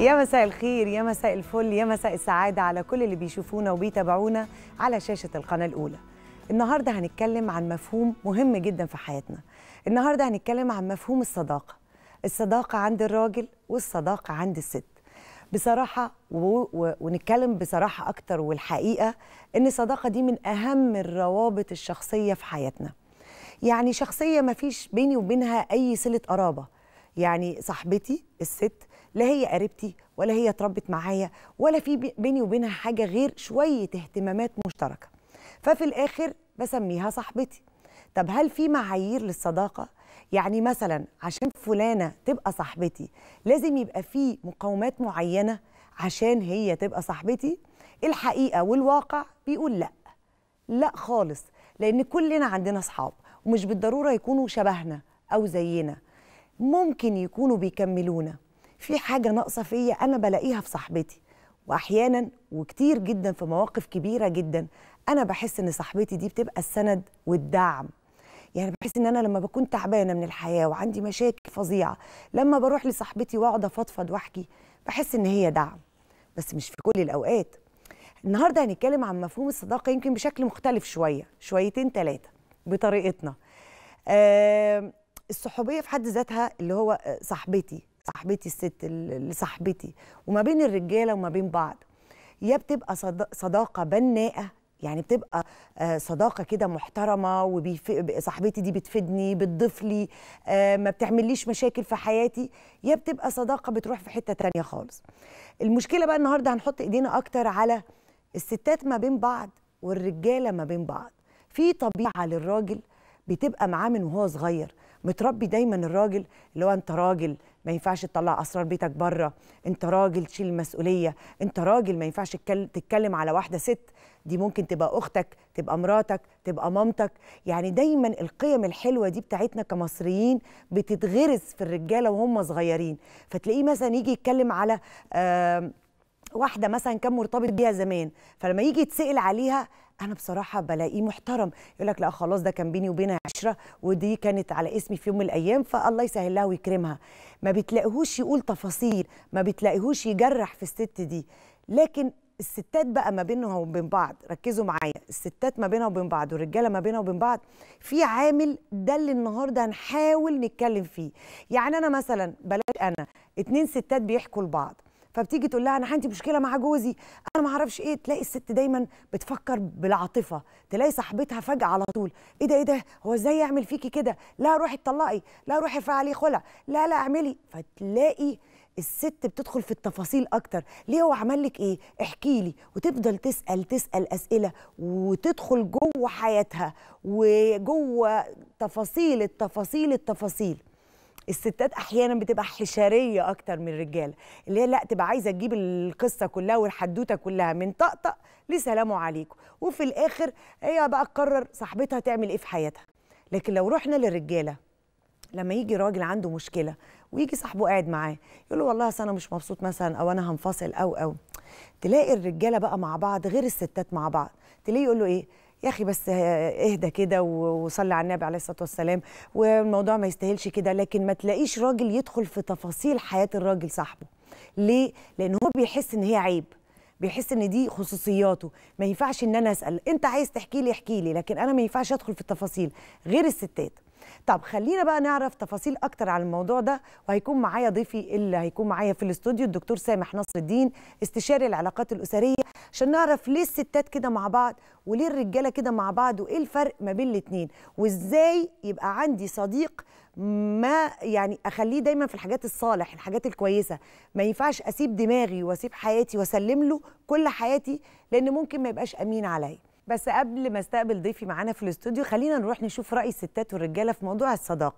يا مساء الخير يا مساء الفل يا مساء السعادة على كل اللي بيشوفونا وبيتابعونا على شاشة القناة الأولى النهاردة هنتكلم عن مفهوم مهم جدا في حياتنا النهاردة هنتكلم عن مفهوم الصداقة الصداقة عند الراجل والصداقة عند الست بصراحة و... و... ونتكلم بصراحة أكتر والحقيقة إن الصداقة دي من أهم الروابط الشخصية في حياتنا يعني شخصية مفيش بيني وبينها أي صلة قرابة يعني صاحبتي الست لا هي قريبتي ولا هي اتربت معايا ولا في بيني وبينها حاجه غير شويه اهتمامات مشتركه ففي الاخر بسميها صاحبتي طب هل في معايير للصداقه يعني مثلا عشان فلانه تبقى صاحبتي لازم يبقى في مقومات معينه عشان هي تبقى صاحبتي الحقيقه والواقع بيقول لا لا خالص لان كلنا عندنا اصحاب ومش بالضروره يكونوا شبهنا او زينا ممكن يكونوا بيكملونا في حاجه ناقصه فيا انا بلاقيها في صاحبتي واحيانا وكتير جدا في مواقف كبيره جدا انا بحس ان صاحبتي دي بتبقى السند والدعم يعني بحس ان انا لما بكون تعبانه من الحياه وعندي مشاكل فظيعه لما بروح لصاحبتي واقعد افضفض واحكي بحس ان هي دعم بس مش في كل الاوقات النهارده هنتكلم عن مفهوم الصداقه يمكن بشكل مختلف شويه شويتين ثلاثه بطريقتنا آه الصحوبيه في حد ذاتها اللي هو آه، صاحبتي صاحبتي الست لصاحبتي وما بين الرجاله وما بين بعض يا بتبقى صداقه بناءه يعني بتبقى آه، صداقه كده محترمه وصاحبتي دي بتفيدني بتضيف لي آه، ما بتعمليش مشاكل في حياتي يا بتبقى صداقه بتروح في حته تانية خالص المشكله بقى النهارده هنحط ايدينا اكتر على الستات ما بين بعض والرجاله ما بين بعض في طبيعه للراجل بتبقى معاه من وهو صغير متربي دايما الراجل اللي هو انت راجل ما ينفعش تطلع اسرار بيتك بره انت راجل تشيل المسؤوليه انت راجل ما ينفعش تتكلم على واحده ست دي ممكن تبقى اختك تبقى مراتك تبقى مامتك يعني دايما القيم الحلوه دي بتاعتنا كمصريين بتتغرس في الرجاله وهم صغيرين فتلاقيه مثلا يجي يتكلم على آه واحده مثلا كان مرتبط بيها زمان فلما يجي يتسال عليها انا بصراحه بلاقيه محترم يقول لك لا خلاص ده كان بيني وبينها عشره ودي كانت على اسمي في يوم من الايام فالله يسهل لها ويكرمها ما بتلاقيهوش يقول تفاصيل ما بتلاقيهوش يجرح في الست دي لكن الستات بقى ما بينها وبين بعض ركزوا معايا الستات ما بينها وبين بعض والرجاله ما بينها وبين بعض في عامل ده اللي النهارده هنحاول نتكلم فيه يعني انا مثلا بلاقي انا اتنين ستات بيحكوا لبعض فبتيجي تقول لها انا عندي مشكله مع جوزي انا ما اعرفش ايه تلاقي الست دايما بتفكر بالعاطفه تلاقي صاحبتها فجاه على طول ايه ده ايه ده هو ازاي يعمل فيكي كده لا روحي اتطلقي لا روحي افعلي خلع لا لا اعملي فتلاقي الست بتدخل في التفاصيل اكتر ليه هو عمل لك ايه احكي لي وتفضل تسال تسال اسئله وتدخل جوه حياتها وجوه تفاصيل التفاصيل التفاصيل الستات احيانا بتبقى حشريه اكتر من الرجاله اللي هي لا تبقى عايزه تجيب القصه كلها والحدوته كلها من طقطق لسلام عليكم وفي الاخر هي بقى تقرر صاحبتها تعمل ايه في حياتها لكن لو رحنا للرجاله لما يجي راجل عنده مشكله ويجي صاحبه قاعد معاه يقول له والله انا مش مبسوط مثلا او انا هنفصل او او تلاقي الرجاله بقى مع بعض غير الستات مع بعض تلاقيه يقول له ايه يا اخي بس اهدى كده وصلي على النبي عليه الصلاه والسلام والموضوع ما يستاهلش كده لكن ما تلاقيش راجل يدخل في تفاصيل حياه الراجل صاحبه ليه لان هو بيحس ان هي عيب بيحس ان دي خصوصياته ما ينفعش ان انا اسال انت عايز تحكي لي احكي لي لكن انا ما ينفعش ادخل في التفاصيل غير الستات طب خلينا بقى نعرف تفاصيل اكتر عن الموضوع ده وهيكون معايا ضيفي اللي هيكون معايا في الاستوديو الدكتور سامح نصر الدين استشاري العلاقات الاسريه عشان نعرف ليه الستات كده مع بعض وليه الرجاله كده مع بعض وايه الفرق ما بين الاثنين وازاي يبقى عندي صديق ما يعني اخليه دايما في الحاجات الصالح الحاجات الكويسه ما ينفعش اسيب دماغي واسيب حياتي واسلم له كل حياتي لان ممكن ما يبقاش امين عليا بس قبل ما استقبل ضيفي معانا في الاستوديو خلينا نروح نشوف راي الستات والرجاله في موضوع الصداقه